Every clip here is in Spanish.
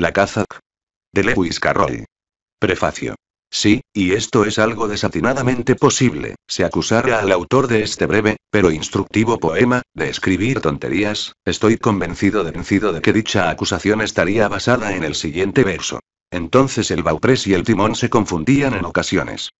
La caza de Lewis Carroll. Prefacio. Sí, y esto es algo desatinadamente posible, se acusara al autor de este breve, pero instructivo poema, de escribir tonterías, estoy convencido de, vencido de que dicha acusación estaría basada en el siguiente verso. Entonces el bauprés y el timón se confundían en ocasiones.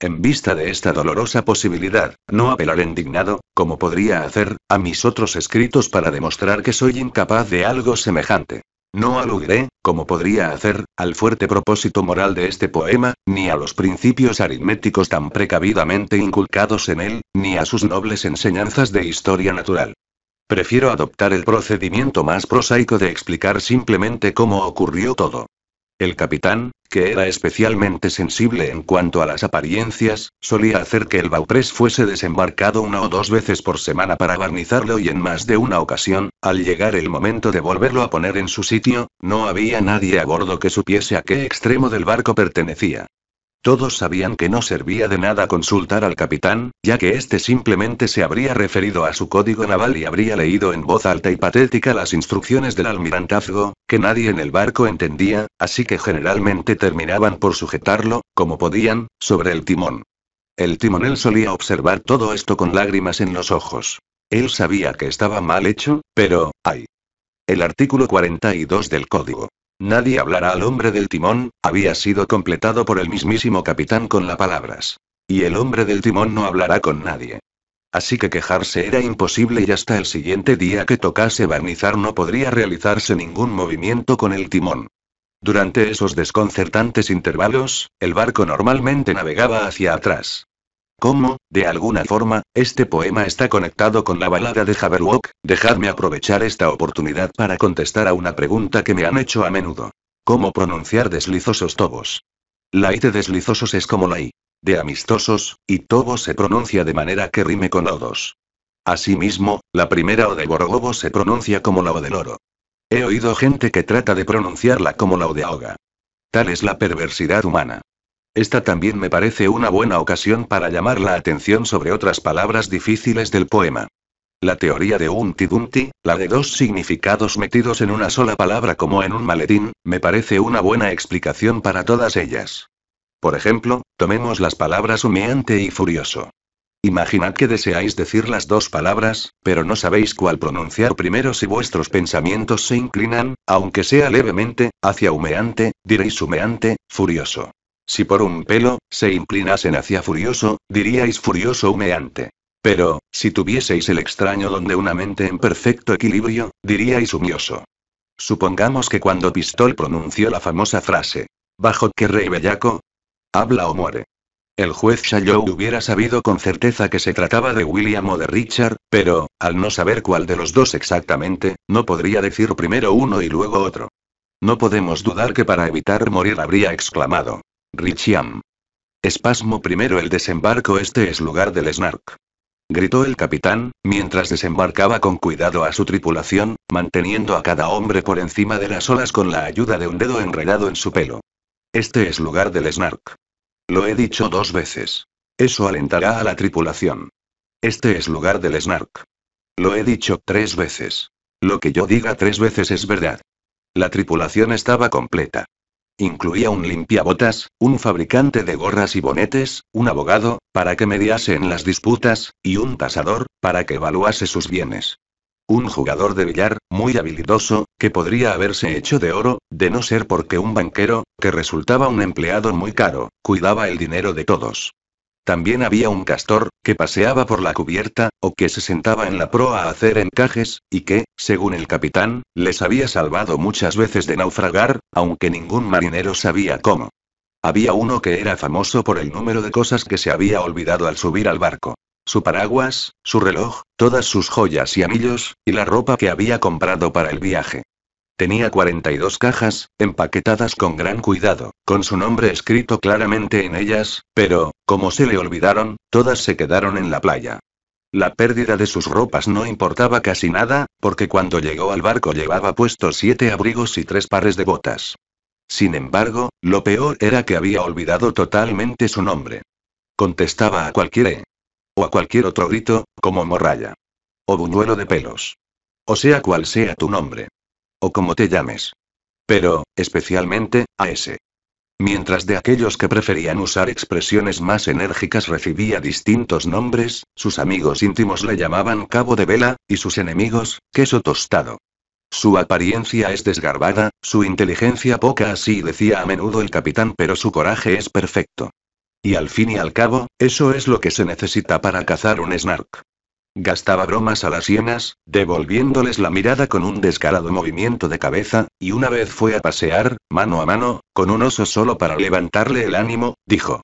En vista de esta dolorosa posibilidad, no apelaré indignado, como podría hacer, a mis otros escritos para demostrar que soy incapaz de algo semejante. No aludiré, como podría hacer, al fuerte propósito moral de este poema, ni a los principios aritméticos tan precavidamente inculcados en él, ni a sus nobles enseñanzas de historia natural. Prefiero adoptar el procedimiento más prosaico de explicar simplemente cómo ocurrió todo. El capitán, que era especialmente sensible en cuanto a las apariencias, solía hacer que el bauprés fuese desembarcado una o dos veces por semana para barnizarlo y en más de una ocasión, al llegar el momento de volverlo a poner en su sitio, no había nadie a bordo que supiese a qué extremo del barco pertenecía. Todos sabían que no servía de nada consultar al capitán, ya que éste simplemente se habría referido a su código naval y habría leído en voz alta y patética las instrucciones del almirantazgo, que nadie en el barco entendía, así que generalmente terminaban por sujetarlo, como podían, sobre el timón. El timonel solía observar todo esto con lágrimas en los ojos. Él sabía que estaba mal hecho, pero, ay. El artículo 42 del código. Nadie hablará al hombre del timón, había sido completado por el mismísimo capitán con las palabras. Y el hombre del timón no hablará con nadie. Así que quejarse era imposible y hasta el siguiente día que tocase barnizar no podría realizarse ningún movimiento con el timón. Durante esos desconcertantes intervalos, el barco normalmente navegaba hacia atrás. ¿Cómo, de alguna forma, este poema está conectado con la balada de Javert? dejadme aprovechar esta oportunidad para contestar a una pregunta que me han hecho a menudo. ¿Cómo pronunciar deslizosos tobos? La I de deslizosos es como la I de amistosos, y tobo se pronuncia de manera que rime con odos. Asimismo, la primera O de borogobo se pronuncia como la O del oro. He oído gente que trata de pronunciarla como la O de ahoga. Tal es la perversidad humana. Esta también me parece una buena ocasión para llamar la atención sobre otras palabras difíciles del poema. La teoría de unti-dunti, la de dos significados metidos en una sola palabra como en un maletín, me parece una buena explicación para todas ellas. Por ejemplo, tomemos las palabras humeante y furioso. Imaginad que deseáis decir las dos palabras, pero no sabéis cuál pronunciar primero si vuestros pensamientos se inclinan, aunque sea levemente, hacia humeante, diréis humeante, furioso. Si por un pelo, se inclinasen hacia Furioso, diríais Furioso humeante. Pero, si tuvieseis el extraño donde una mente en perfecto equilibrio, diríais humioso. Supongamos que cuando Pistol pronunció la famosa frase, ¿Bajo qué rey bellaco? Habla o muere. El juez Shallow hubiera sabido con certeza que se trataba de William o de Richard, pero, al no saber cuál de los dos exactamente, no podría decir primero uno y luego otro. No podemos dudar que para evitar morir habría exclamado, Richiam. Espasmo primero el desembarco este es lugar del Snark. Gritó el capitán, mientras desembarcaba con cuidado a su tripulación, manteniendo a cada hombre por encima de las olas con la ayuda de un dedo enredado en su pelo. Este es lugar del Snark. Lo he dicho dos veces. Eso alentará a la tripulación. Este es lugar del Snark. Lo he dicho tres veces. Lo que yo diga tres veces es verdad. La tripulación estaba completa. Incluía un limpiabotas, un fabricante de gorras y bonetes, un abogado, para que mediase en las disputas, y un tasador, para que evaluase sus bienes. Un jugador de billar, muy habilidoso, que podría haberse hecho de oro, de no ser porque un banquero, que resultaba un empleado muy caro, cuidaba el dinero de todos. También había un castor, que paseaba por la cubierta, o que se sentaba en la proa a hacer encajes, y que, según el capitán, les había salvado muchas veces de naufragar, aunque ningún marinero sabía cómo. Había uno que era famoso por el número de cosas que se había olvidado al subir al barco. Su paraguas, su reloj, todas sus joyas y anillos, y la ropa que había comprado para el viaje. Tenía 42 cajas, empaquetadas con gran cuidado, con su nombre escrito claramente en ellas, pero, como se le olvidaron, todas se quedaron en la playa. La pérdida de sus ropas no importaba casi nada, porque cuando llegó al barco llevaba puestos siete abrigos y tres pares de botas. Sin embargo, lo peor era que había olvidado totalmente su nombre. Contestaba a cualquier o a cualquier otro grito, como morralla. O buñuelo de pelos. O sea cual sea tu nombre. O como te llames. Pero, especialmente, a ese. Mientras de aquellos que preferían usar expresiones más enérgicas recibía distintos nombres, sus amigos íntimos le llamaban cabo de vela, y sus enemigos, queso tostado. Su apariencia es desgarbada, su inteligencia poca, así decía a menudo el capitán, pero su coraje es perfecto. Y al fin y al cabo, eso es lo que se necesita para cazar un snark. Gastaba bromas a las hienas, devolviéndoles la mirada con un descarado movimiento de cabeza, y una vez fue a pasear, mano a mano, con un oso solo para levantarle el ánimo, dijo.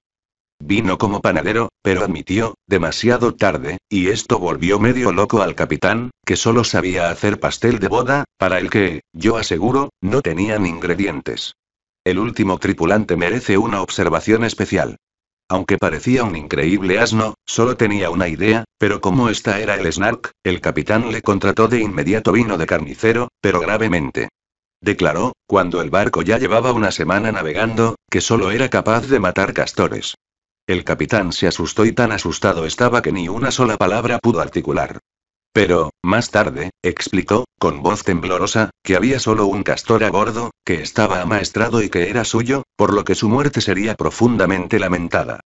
Vino como panadero, pero admitió, demasiado tarde, y esto volvió medio loco al capitán, que solo sabía hacer pastel de boda, para el que, yo aseguro, no tenían ingredientes. El último tripulante merece una observación especial. Aunque parecía un increíble asno, solo tenía una idea, pero como esta era el Snark, el capitán le contrató de inmediato vino de carnicero, pero gravemente. Declaró, cuando el barco ya llevaba una semana navegando, que solo era capaz de matar castores. El capitán se asustó y tan asustado estaba que ni una sola palabra pudo articular. Pero, más tarde, explicó, con voz temblorosa, que había solo un castor a bordo, que estaba amaestrado y que era suyo, por lo que su muerte sería profundamente lamentada.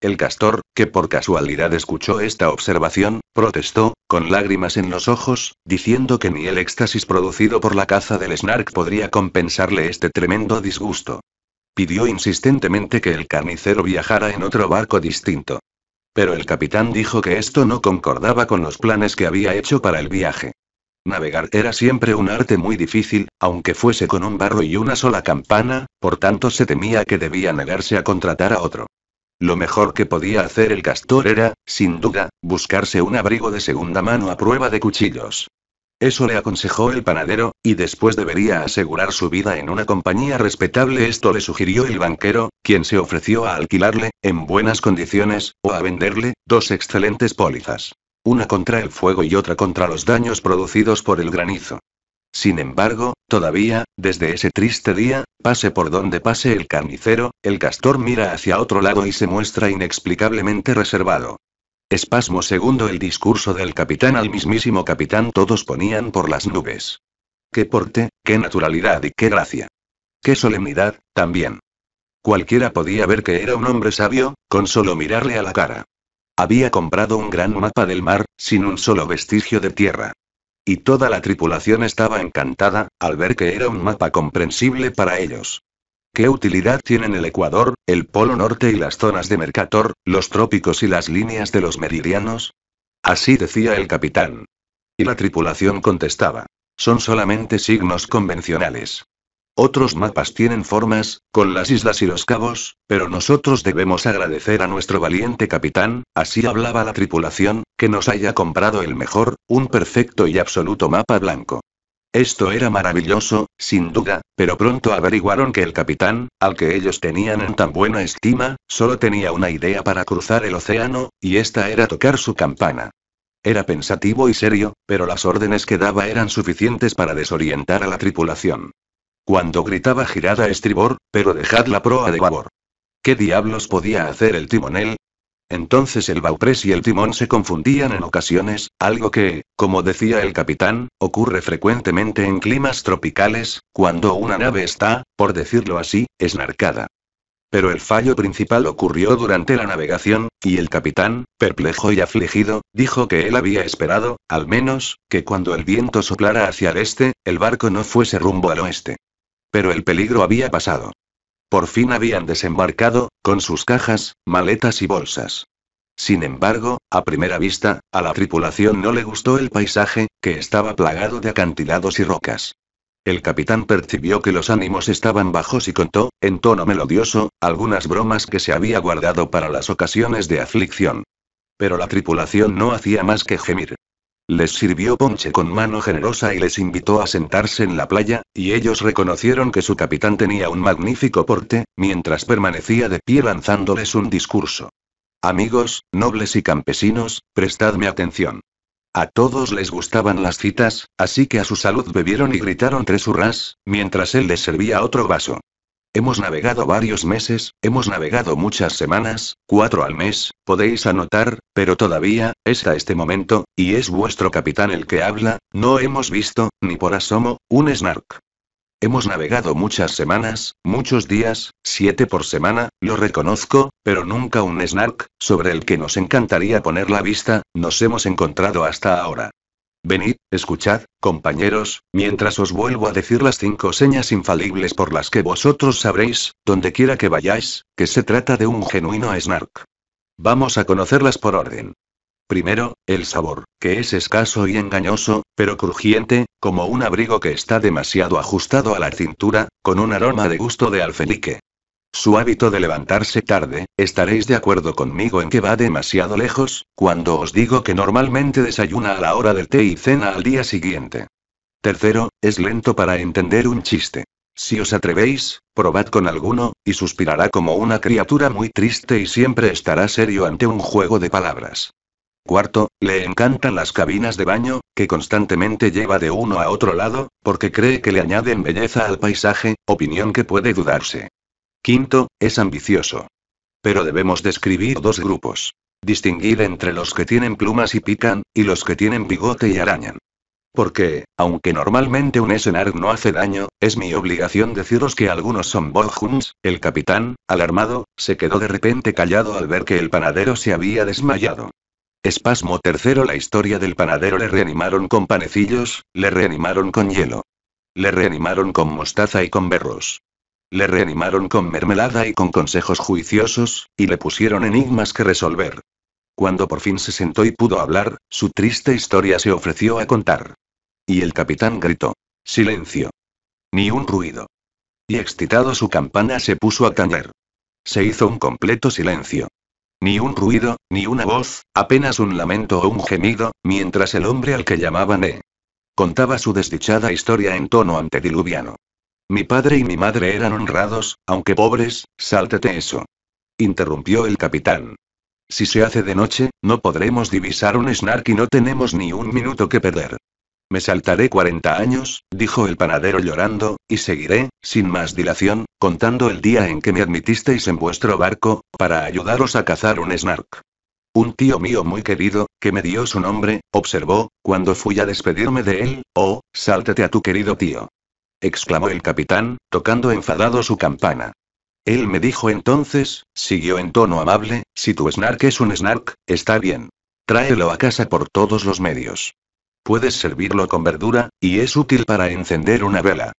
El castor, que por casualidad escuchó esta observación, protestó, con lágrimas en los ojos, diciendo que ni el éxtasis producido por la caza del snark podría compensarle este tremendo disgusto. Pidió insistentemente que el carnicero viajara en otro barco distinto. Pero el capitán dijo que esto no concordaba con los planes que había hecho para el viaje. Navegar era siempre un arte muy difícil, aunque fuese con un barro y una sola campana, por tanto se temía que debía negarse a contratar a otro. Lo mejor que podía hacer el castor era, sin duda, buscarse un abrigo de segunda mano a prueba de cuchillos. Eso le aconsejó el panadero, y después debería asegurar su vida en una compañía respetable. Esto le sugirió el banquero, quien se ofreció a alquilarle, en buenas condiciones, o a venderle, dos excelentes pólizas. Una contra el fuego y otra contra los daños producidos por el granizo. Sin embargo, todavía, desde ese triste día, pase por donde pase el carnicero, el castor mira hacia otro lado y se muestra inexplicablemente reservado. Espasmo segundo el discurso del capitán al mismísimo capitán todos ponían por las nubes. Qué porte, qué naturalidad y qué gracia. Qué solemnidad, también. Cualquiera podía ver que era un hombre sabio, con solo mirarle a la cara. Había comprado un gran mapa del mar, sin un solo vestigio de tierra. Y toda la tripulación estaba encantada, al ver que era un mapa comprensible para ellos. ¿Qué utilidad tienen el Ecuador, el Polo Norte y las zonas de Mercator, los trópicos y las líneas de los meridianos? Así decía el capitán. Y la tripulación contestaba. Son solamente signos convencionales. Otros mapas tienen formas, con las islas y los cabos, pero nosotros debemos agradecer a nuestro valiente capitán, así hablaba la tripulación, que nos haya comprado el mejor, un perfecto y absoluto mapa blanco. Esto era maravilloso, sin duda, pero pronto averiguaron que el capitán, al que ellos tenían en tan buena estima, solo tenía una idea para cruzar el océano, y esta era tocar su campana. Era pensativo y serio, pero las órdenes que daba eran suficientes para desorientar a la tripulación. Cuando gritaba girada estribor, pero dejad la proa de babor. ¿Qué diablos podía hacer el timonel? Entonces el bauprés y el timón se confundían en ocasiones, algo que, como decía el capitán, ocurre frecuentemente en climas tropicales, cuando una nave está, por decirlo así, esnarcada. Pero el fallo principal ocurrió durante la navegación, y el capitán, perplejo y afligido, dijo que él había esperado, al menos, que cuando el viento soplara hacia el este, el barco no fuese rumbo al oeste. Pero el peligro había pasado. Por fin habían desembarcado, con sus cajas, maletas y bolsas. Sin embargo, a primera vista, a la tripulación no le gustó el paisaje, que estaba plagado de acantilados y rocas. El capitán percibió que los ánimos estaban bajos y contó, en tono melodioso, algunas bromas que se había guardado para las ocasiones de aflicción. Pero la tripulación no hacía más que gemir. Les sirvió ponche con mano generosa y les invitó a sentarse en la playa, y ellos reconocieron que su capitán tenía un magnífico porte, mientras permanecía de pie lanzándoles un discurso. Amigos, nobles y campesinos, prestadme atención. A todos les gustaban las citas, así que a su salud bebieron y gritaron tres hurras, mientras él les servía otro vaso. Hemos navegado varios meses, hemos navegado muchas semanas, cuatro al mes, podéis anotar, pero todavía, es a este momento, y es vuestro capitán el que habla, no hemos visto, ni por asomo, un snark. Hemos navegado muchas semanas, muchos días, siete por semana, lo reconozco, pero nunca un snark, sobre el que nos encantaría poner la vista, nos hemos encontrado hasta ahora. Venid, escuchad, compañeros, mientras os vuelvo a decir las cinco señas infalibles por las que vosotros sabréis, donde quiera que vayáis, que se trata de un genuino snark. Vamos a conocerlas por orden. Primero, el sabor, que es escaso y engañoso, pero crujiente, como un abrigo que está demasiado ajustado a la cintura, con un aroma de gusto de alfelique. Su hábito de levantarse tarde, estaréis de acuerdo conmigo en que va demasiado lejos, cuando os digo que normalmente desayuna a la hora del té y cena al día siguiente. Tercero, es lento para entender un chiste. Si os atrevéis, probad con alguno, y suspirará como una criatura muy triste y siempre estará serio ante un juego de palabras. Cuarto, le encantan las cabinas de baño, que constantemente lleva de uno a otro lado, porque cree que le añaden belleza al paisaje, opinión que puede dudarse. Quinto, es ambicioso. Pero debemos describir dos grupos. Distinguir entre los que tienen plumas y pican, y los que tienen bigote y arañan. Porque, aunque normalmente un escenar no hace daño, es mi obligación deciros que algunos son Bojuns. El capitán, alarmado, se quedó de repente callado al ver que el panadero se había desmayado. Espasmo tercero La historia del panadero le reanimaron con panecillos, le reanimaron con hielo. Le reanimaron con mostaza y con berros. Le reanimaron con mermelada y con consejos juiciosos, y le pusieron enigmas que resolver. Cuando por fin se sentó y pudo hablar, su triste historia se ofreció a contar. Y el capitán gritó. Silencio. Ni un ruido. Y excitado su campana se puso a tañer. Se hizo un completo silencio. Ni un ruido, ni una voz, apenas un lamento o un gemido, mientras el hombre al que llamaban E. contaba su desdichada historia en tono antediluviano. Mi padre y mi madre eran honrados, aunque pobres, sáltate eso. Interrumpió el capitán. Si se hace de noche, no podremos divisar un snark y no tenemos ni un minuto que perder. Me saltaré 40 años, dijo el panadero llorando, y seguiré, sin más dilación, contando el día en que me admitisteis en vuestro barco, para ayudaros a cazar un snark. Un tío mío muy querido, que me dio su nombre, observó, cuando fui a despedirme de él, oh, sáltate a tu querido tío exclamó el capitán, tocando enfadado su campana. Él me dijo entonces, siguió en tono amable, si tu snark es un snark, está bien. Tráelo a casa por todos los medios. Puedes servirlo con verdura, y es útil para encender una vela.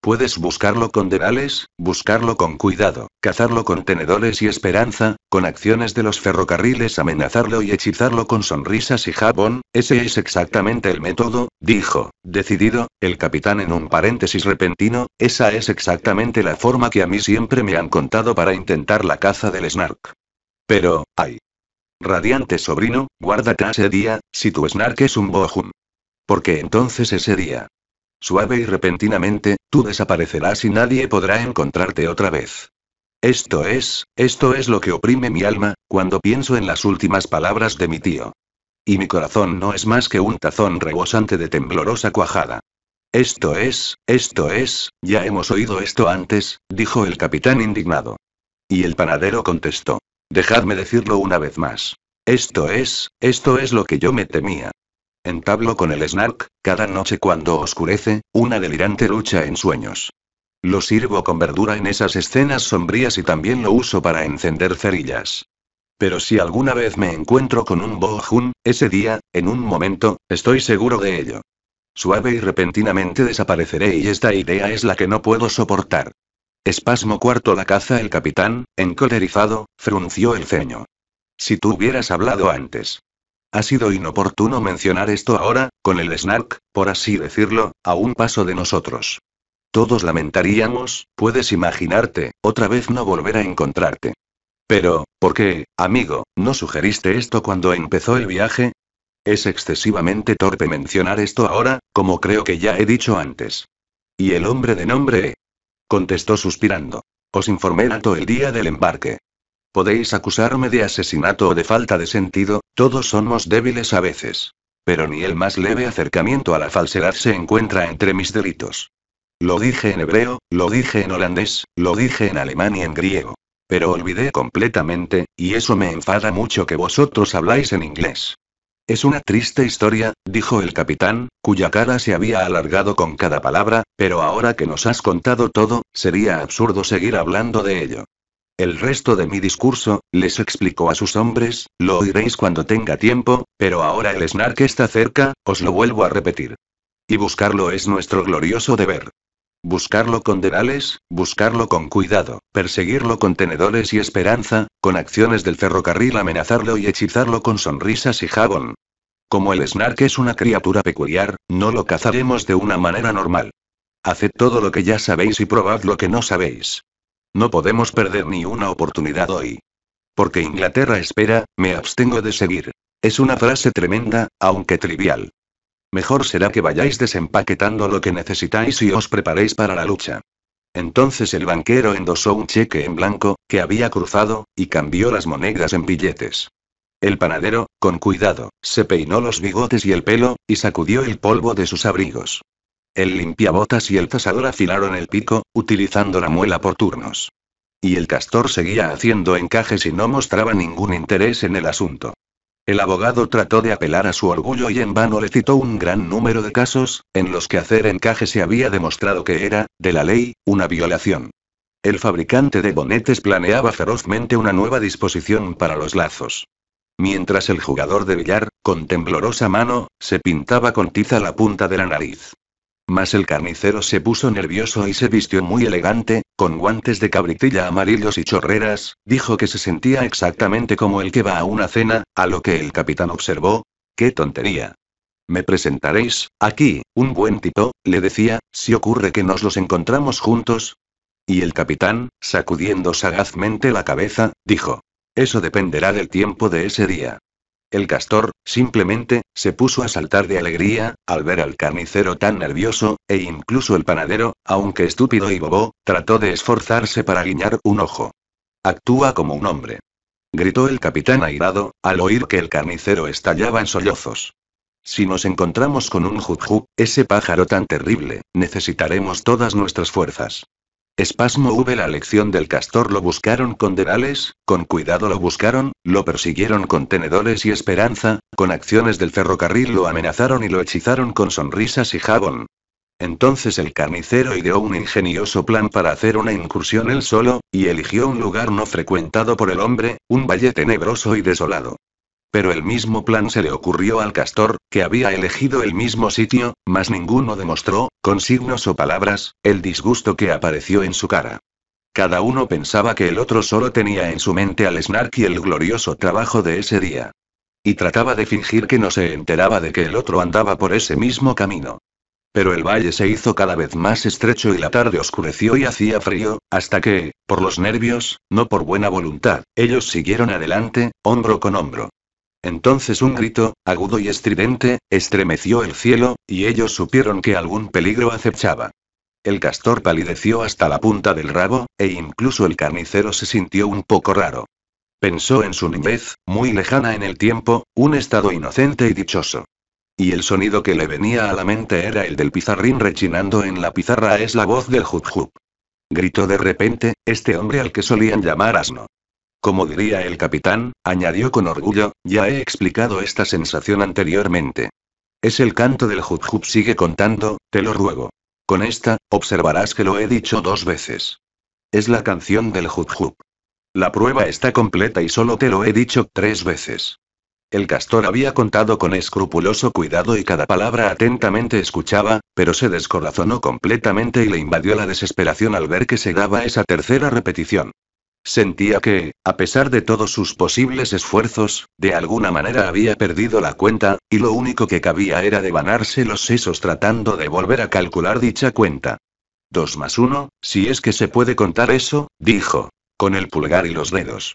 Puedes buscarlo con dedales, buscarlo con cuidado, cazarlo con tenedores y esperanza, con acciones de los ferrocarriles amenazarlo y hechizarlo con sonrisas y jabón, ese es exactamente el método, dijo, decidido, el capitán en un paréntesis repentino, esa es exactamente la forma que a mí siempre me han contado para intentar la caza del snark. Pero, ay. Radiante sobrino, guárdate ese día, si tu snark es un bohun, Porque entonces ese día, Suave y repentinamente, tú desaparecerás y nadie podrá encontrarte otra vez. Esto es, esto es lo que oprime mi alma, cuando pienso en las últimas palabras de mi tío. Y mi corazón no es más que un tazón rebosante de temblorosa cuajada. Esto es, esto es, ya hemos oído esto antes, dijo el capitán indignado. Y el panadero contestó. Dejadme decirlo una vez más. Esto es, esto es lo que yo me temía. Entablo con el snark, cada noche cuando oscurece, una delirante lucha en sueños. Lo sirvo con verdura en esas escenas sombrías y también lo uso para encender cerillas. Pero si alguna vez me encuentro con un Bohun, ese día, en un momento, estoy seguro de ello. Suave y repentinamente desapareceré y esta idea es la que no puedo soportar. Espasmo cuarto La caza el capitán, encolerizado, frunció el ceño. Si tú hubieras hablado antes. Ha sido inoportuno mencionar esto ahora, con el Snark, por así decirlo, a un paso de nosotros. Todos lamentaríamos, puedes imaginarte, otra vez no volver a encontrarte. Pero, ¿por qué, amigo, no sugeriste esto cuando empezó el viaje? Es excesivamente torpe mencionar esto ahora, como creo que ya he dicho antes. ¿Y el hombre de nombre? E, contestó suspirando. Os informé tanto el día del embarque. Podéis acusarme de asesinato o de falta de sentido, todos somos débiles a veces. Pero ni el más leve acercamiento a la falsedad se encuentra entre mis delitos. Lo dije en hebreo, lo dije en holandés, lo dije en alemán y en griego. Pero olvidé completamente, y eso me enfada mucho que vosotros habláis en inglés. Es una triste historia, dijo el capitán, cuya cara se había alargado con cada palabra, pero ahora que nos has contado todo, sería absurdo seguir hablando de ello. El resto de mi discurso, les explico a sus hombres, lo oiréis cuando tenga tiempo, pero ahora el Snark está cerca, os lo vuelvo a repetir. Y buscarlo es nuestro glorioso deber. Buscarlo con denales, buscarlo con cuidado, perseguirlo con tenedores y esperanza, con acciones del ferrocarril amenazarlo y hechizarlo con sonrisas y jabón. Como el Snark es una criatura peculiar, no lo cazaremos de una manera normal. Haced todo lo que ya sabéis y probad lo que no sabéis. No podemos perder ni una oportunidad hoy. Porque Inglaterra espera, me abstengo de seguir. Es una frase tremenda, aunque trivial. Mejor será que vayáis desempaquetando lo que necesitáis y os preparéis para la lucha. Entonces el banquero endosó un cheque en blanco, que había cruzado, y cambió las monedas en billetes. El panadero, con cuidado, se peinó los bigotes y el pelo, y sacudió el polvo de sus abrigos. El limpiabotas y el tasador afilaron el pico, utilizando la muela por turnos. Y el castor seguía haciendo encajes y no mostraba ningún interés en el asunto. El abogado trató de apelar a su orgullo y en vano le citó un gran número de casos, en los que hacer encaje se había demostrado que era, de la ley, una violación. El fabricante de bonetes planeaba ferozmente una nueva disposición para los lazos. Mientras el jugador de billar, con temblorosa mano, se pintaba con tiza la punta de la nariz. Mas el carnicero se puso nervioso y se vistió muy elegante, con guantes de cabritilla amarillos y chorreras, dijo que se sentía exactamente como el que va a una cena, a lo que el capitán observó. ¡Qué tontería! Me presentaréis, aquí, un buen tipo, le decía, si ocurre que nos los encontramos juntos. Y el capitán, sacudiendo sagazmente la cabeza, dijo. Eso dependerá del tiempo de ese día. El castor, simplemente, se puso a saltar de alegría, al ver al carnicero tan nervioso, e incluso el panadero, aunque estúpido y bobo, trató de esforzarse para guiñar un ojo. Actúa como un hombre. Gritó el capitán airado, al oír que el carnicero estallaba en sollozos. Si nos encontramos con un juju, ese pájaro tan terrible, necesitaremos todas nuestras fuerzas. Espasmo V. La lección del castor lo buscaron con denales, con cuidado lo buscaron, lo persiguieron con tenedores y esperanza, con acciones del ferrocarril lo amenazaron y lo hechizaron con sonrisas y jabón. Entonces el carnicero ideó un ingenioso plan para hacer una incursión él solo, y eligió un lugar no frecuentado por el hombre, un valle tenebroso y desolado pero el mismo plan se le ocurrió al castor, que había elegido el mismo sitio, mas ninguno demostró, con signos o palabras, el disgusto que apareció en su cara. Cada uno pensaba que el otro solo tenía en su mente al Snark y el glorioso trabajo de ese día. Y trataba de fingir que no se enteraba de que el otro andaba por ese mismo camino. Pero el valle se hizo cada vez más estrecho y la tarde oscureció y hacía frío, hasta que, por los nervios, no por buena voluntad, ellos siguieron adelante, hombro con hombro. Entonces un grito, agudo y estridente, estremeció el cielo, y ellos supieron que algún peligro acechaba. El castor palideció hasta la punta del rabo, e incluso el carnicero se sintió un poco raro. Pensó en su niñez, muy lejana en el tiempo, un estado inocente y dichoso. Y el sonido que le venía a la mente era el del pizarrín rechinando en la pizarra es la voz del Jujub. Gritó de repente, este hombre al que solían llamar asno. Como diría el capitán, añadió con orgullo, ya he explicado esta sensación anteriormente. Es el canto del jup-jup sigue contando, te lo ruego. Con esta, observarás que lo he dicho dos veces. Es la canción del jup-jup. La prueba está completa y solo te lo he dicho tres veces. El castor había contado con escrupuloso cuidado y cada palabra atentamente escuchaba, pero se descorazonó completamente y le invadió la desesperación al ver que se daba esa tercera repetición. Sentía que, a pesar de todos sus posibles esfuerzos, de alguna manera había perdido la cuenta, y lo único que cabía era devanarse los sesos tratando de volver a calcular dicha cuenta. Dos más uno, si es que se puede contar eso, dijo, con el pulgar y los dedos.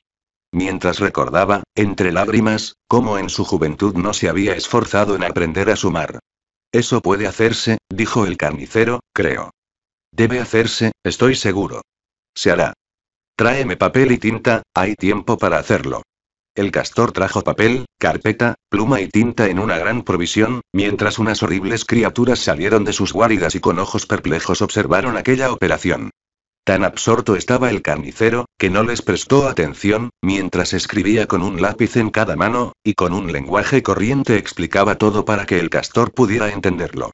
Mientras recordaba, entre lágrimas, cómo en su juventud no se había esforzado en aprender a sumar. Eso puede hacerse, dijo el carnicero, creo. Debe hacerse, estoy seguro. Se hará. Tráeme papel y tinta, hay tiempo para hacerlo. El castor trajo papel, carpeta, pluma y tinta en una gran provisión, mientras unas horribles criaturas salieron de sus guaridas y con ojos perplejos observaron aquella operación. Tan absorto estaba el carnicero, que no les prestó atención, mientras escribía con un lápiz en cada mano, y con un lenguaje corriente explicaba todo para que el castor pudiera entenderlo.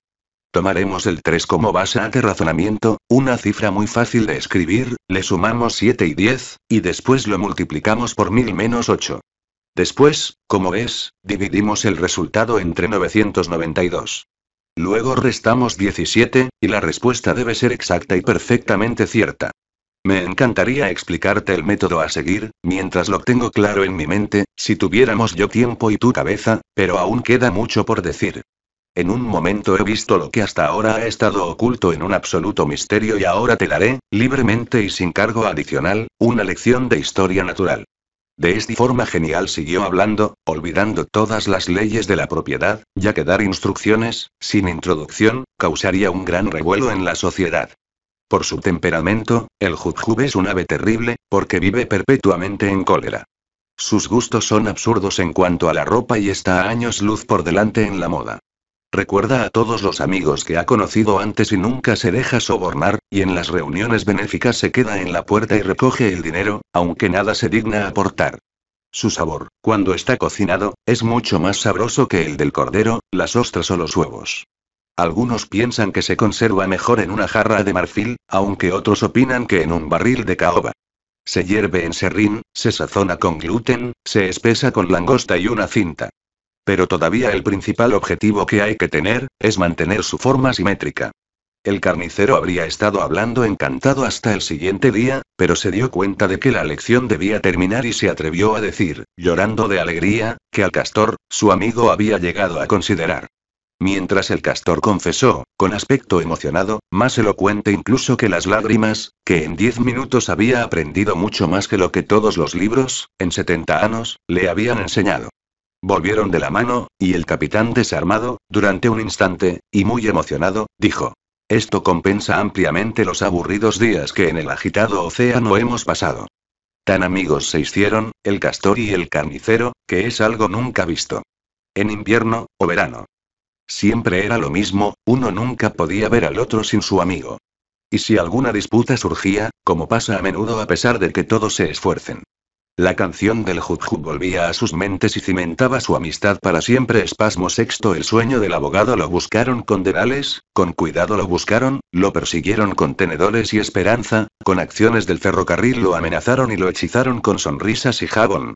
Tomaremos el 3 como base de razonamiento, una cifra muy fácil de escribir, le sumamos 7 y 10, y después lo multiplicamos por 1000 menos 8. Después, como ves, dividimos el resultado entre 992. Luego restamos 17, y la respuesta debe ser exacta y perfectamente cierta. Me encantaría explicarte el método a seguir, mientras lo tengo claro en mi mente, si tuviéramos yo tiempo y tu cabeza, pero aún queda mucho por decir. En un momento he visto lo que hasta ahora ha estado oculto en un absoluto misterio y ahora te daré, libremente y sin cargo adicional, una lección de historia natural. De esta forma genial siguió hablando, olvidando todas las leyes de la propiedad, ya que dar instrucciones, sin introducción, causaría un gran revuelo en la sociedad. Por su temperamento, el jujube es un ave terrible, porque vive perpetuamente en cólera. Sus gustos son absurdos en cuanto a la ropa y está a años luz por delante en la moda. Recuerda a todos los amigos que ha conocido antes y nunca se deja sobornar, y en las reuniones benéficas se queda en la puerta y recoge el dinero, aunque nada se digna aportar. Su sabor, cuando está cocinado, es mucho más sabroso que el del cordero, las ostras o los huevos. Algunos piensan que se conserva mejor en una jarra de marfil, aunque otros opinan que en un barril de caoba. Se hierve en serrín, se sazona con gluten, se espesa con langosta y una cinta. Pero todavía el principal objetivo que hay que tener, es mantener su forma simétrica. El carnicero habría estado hablando encantado hasta el siguiente día, pero se dio cuenta de que la lección debía terminar y se atrevió a decir, llorando de alegría, que al castor, su amigo había llegado a considerar. Mientras el castor confesó, con aspecto emocionado, más elocuente incluso que las lágrimas, que en diez minutos había aprendido mucho más que lo que todos los libros, en setenta años, le habían enseñado. Volvieron de la mano, y el capitán desarmado, durante un instante, y muy emocionado, dijo. Esto compensa ampliamente los aburridos días que en el agitado océano hemos pasado. Tan amigos se hicieron, el castor y el carnicero, que es algo nunca visto. En invierno, o verano. Siempre era lo mismo, uno nunca podía ver al otro sin su amigo. Y si alguna disputa surgía, como pasa a menudo a pesar de que todos se esfuercen, la canción del Jujub volvía a sus mentes y cimentaba su amistad para siempre. Espasmo sexto El sueño del abogado lo buscaron con denales, con cuidado lo buscaron, lo persiguieron con tenedores y esperanza, con acciones del ferrocarril lo amenazaron y lo hechizaron con sonrisas y jabón.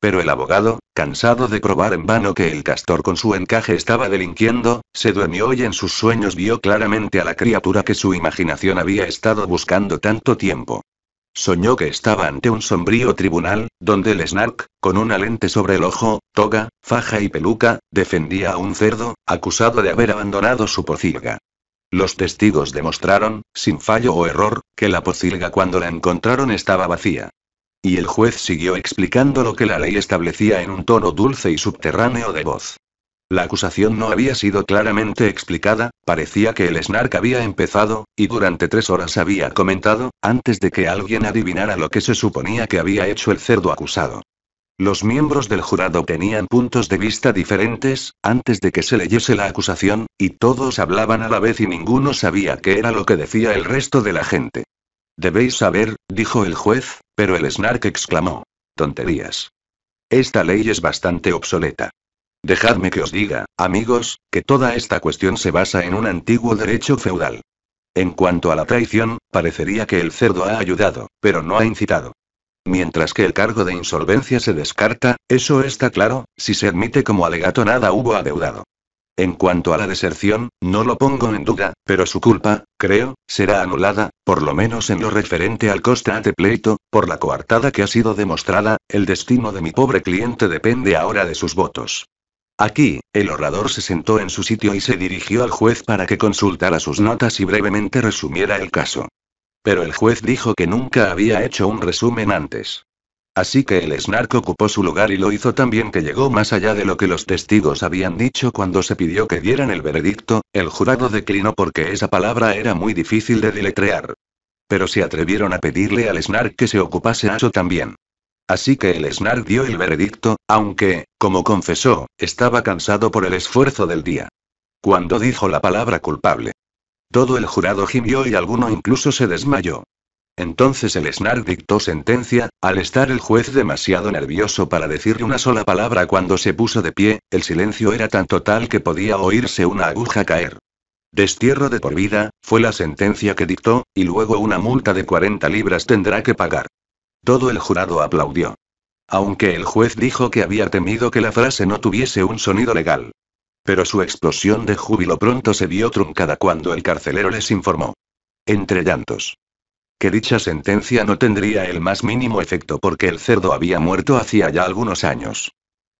Pero el abogado, cansado de probar en vano que el castor con su encaje estaba delinquiendo, se durmió y en sus sueños vio claramente a la criatura que su imaginación había estado buscando tanto tiempo. Soñó que estaba ante un sombrío tribunal, donde el snark, con una lente sobre el ojo, toga, faja y peluca, defendía a un cerdo, acusado de haber abandonado su pocilga. Los testigos demostraron, sin fallo o error, que la pocilga cuando la encontraron estaba vacía. Y el juez siguió explicando lo que la ley establecía en un tono dulce y subterráneo de voz. La acusación no había sido claramente explicada, parecía que el snark había empezado, y durante tres horas había comentado, antes de que alguien adivinara lo que se suponía que había hecho el cerdo acusado. Los miembros del jurado tenían puntos de vista diferentes, antes de que se leyese la acusación, y todos hablaban a la vez y ninguno sabía qué era lo que decía el resto de la gente. Debéis saber, dijo el juez, pero el snark exclamó. Tonterías. Esta ley es bastante obsoleta. Dejadme que os diga, amigos, que toda esta cuestión se basa en un antiguo derecho feudal. En cuanto a la traición, parecería que el cerdo ha ayudado, pero no ha incitado. Mientras que el cargo de insolvencia se descarta, eso está claro, si se admite como alegato nada hubo adeudado. En cuanto a la deserción, no lo pongo en duda, pero su culpa, creo, será anulada, por lo menos en lo referente al coste ante pleito, por la coartada que ha sido demostrada, el destino de mi pobre cliente depende ahora de sus votos. Aquí, el orador se sentó en su sitio y se dirigió al juez para que consultara sus notas y brevemente resumiera el caso. Pero el juez dijo que nunca había hecho un resumen antes. Así que el snark ocupó su lugar y lo hizo tan bien que llegó más allá de lo que los testigos habían dicho cuando se pidió que dieran el veredicto, el jurado declinó porque esa palabra era muy difícil de deletrear. Pero se atrevieron a pedirle al snark que se ocupase a eso también. Así que el Snark dio el veredicto, aunque, como confesó, estaba cansado por el esfuerzo del día. Cuando dijo la palabra culpable. Todo el jurado gimió y alguno incluso se desmayó. Entonces el Snark dictó sentencia, al estar el juez demasiado nervioso para decir una sola palabra cuando se puso de pie, el silencio era tan total que podía oírse una aguja caer. Destierro de por vida, fue la sentencia que dictó, y luego una multa de 40 libras tendrá que pagar. Todo el jurado aplaudió. Aunque el juez dijo que había temido que la frase no tuviese un sonido legal. Pero su explosión de júbilo pronto se vio truncada cuando el carcelero les informó. Entre llantos. Que dicha sentencia no tendría el más mínimo efecto porque el cerdo había muerto hacía ya algunos años.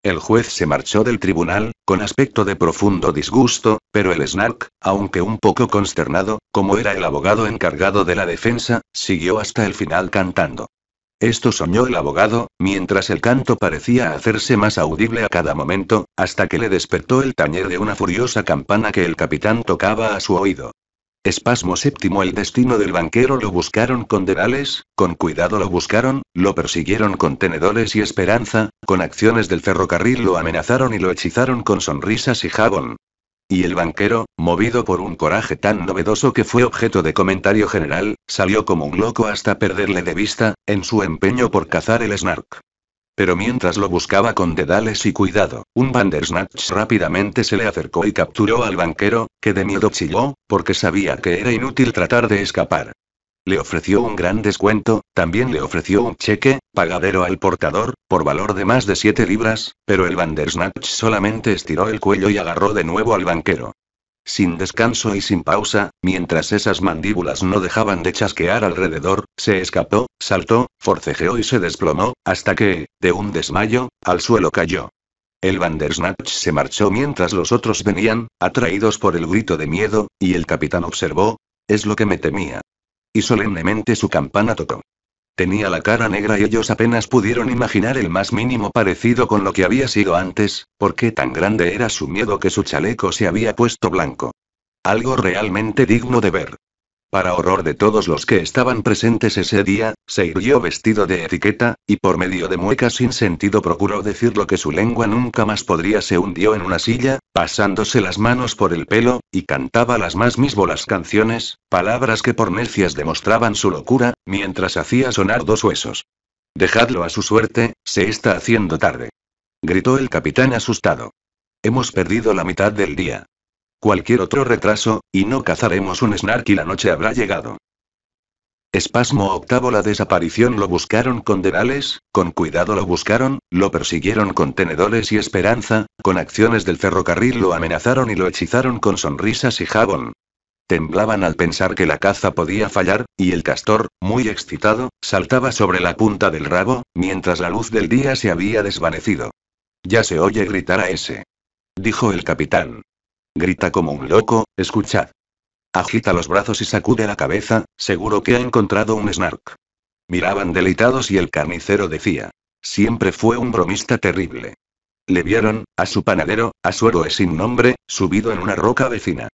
El juez se marchó del tribunal, con aspecto de profundo disgusto, pero el Snark, aunque un poco consternado, como era el abogado encargado de la defensa, siguió hasta el final cantando. Esto soñó el abogado, mientras el canto parecía hacerse más audible a cada momento, hasta que le despertó el tañer de una furiosa campana que el capitán tocaba a su oído. Espasmo séptimo El destino del banquero lo buscaron con dedales, con cuidado lo buscaron, lo persiguieron con tenedores y esperanza, con acciones del ferrocarril lo amenazaron y lo hechizaron con sonrisas y jabón, y el banquero, movido por un coraje tan novedoso que fue objeto de comentario general, salió como un loco hasta perderle de vista, en su empeño por cazar el snark. Pero mientras lo buscaba con dedales y cuidado, un Bandersnatch rápidamente se le acercó y capturó al banquero, que de miedo chilló, porque sabía que era inútil tratar de escapar. Le ofreció un gran descuento, también le ofreció un cheque, pagadero al portador, por valor de más de siete libras, pero el Bandersnatch solamente estiró el cuello y agarró de nuevo al banquero. Sin descanso y sin pausa, mientras esas mandíbulas no dejaban de chasquear alrededor, se escapó, saltó, forcejeó y se desplomó, hasta que, de un desmayo, al suelo cayó. El Bandersnatch se marchó mientras los otros venían, atraídos por el grito de miedo, y el capitán observó, es lo que me temía. Y solemnemente su campana tocó. Tenía la cara negra y ellos apenas pudieron imaginar el más mínimo parecido con lo que había sido antes, porque tan grande era su miedo que su chaleco se había puesto blanco. Algo realmente digno de ver. Para horror de todos los que estaban presentes ese día, se irguió vestido de etiqueta, y por medio de muecas sin sentido procuró decir lo que su lengua nunca más podría. Se hundió en una silla, pasándose las manos por el pelo, y cantaba las más misbolas canciones, palabras que por necias demostraban su locura, mientras hacía sonar dos huesos. Dejadlo a su suerte, se está haciendo tarde. Gritó el capitán asustado. Hemos perdido la mitad del día. Cualquier otro retraso, y no cazaremos un snark y la noche habrá llegado. Espasmo octavo La desaparición lo buscaron con denales, con cuidado lo buscaron, lo persiguieron con tenedores y esperanza, con acciones del ferrocarril lo amenazaron y lo hechizaron con sonrisas y jabón. Temblaban al pensar que la caza podía fallar, y el castor, muy excitado, saltaba sobre la punta del rabo, mientras la luz del día se había desvanecido. Ya se oye gritar a ese. Dijo el capitán. Grita como un loco, escuchad. Agita los brazos y sacude la cabeza, seguro que ha encontrado un snark. Miraban deleitados y el carnicero decía. Siempre fue un bromista terrible. Le vieron, a su panadero, a su héroe sin nombre, subido en una roca vecina.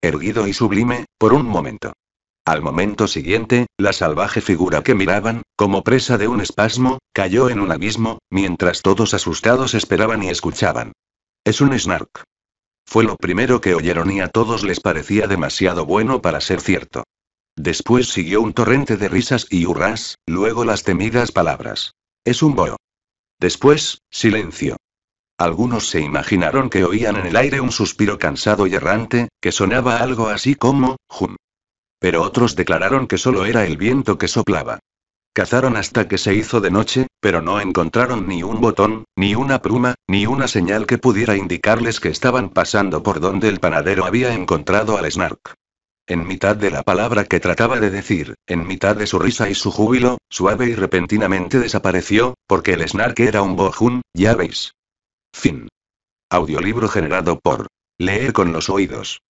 Erguido y sublime, por un momento. Al momento siguiente, la salvaje figura que miraban, como presa de un espasmo, cayó en un abismo, mientras todos asustados esperaban y escuchaban. Es un snark. Fue lo primero que oyeron y a todos les parecía demasiado bueno para ser cierto. Después siguió un torrente de risas y hurras, luego las temidas palabras. Es un boro. Después, silencio. Algunos se imaginaron que oían en el aire un suspiro cansado y errante, que sonaba algo así como, hum. Pero otros declararon que solo era el viento que soplaba. Cazaron hasta que se hizo de noche, pero no encontraron ni un botón, ni una pluma, ni una señal que pudiera indicarles que estaban pasando por donde el panadero había encontrado al Snark. En mitad de la palabra que trataba de decir, en mitad de su risa y su júbilo, suave y repentinamente desapareció, porque el Snark era un bojun, ya veis. Fin. Audiolibro generado por Leer con los oídos.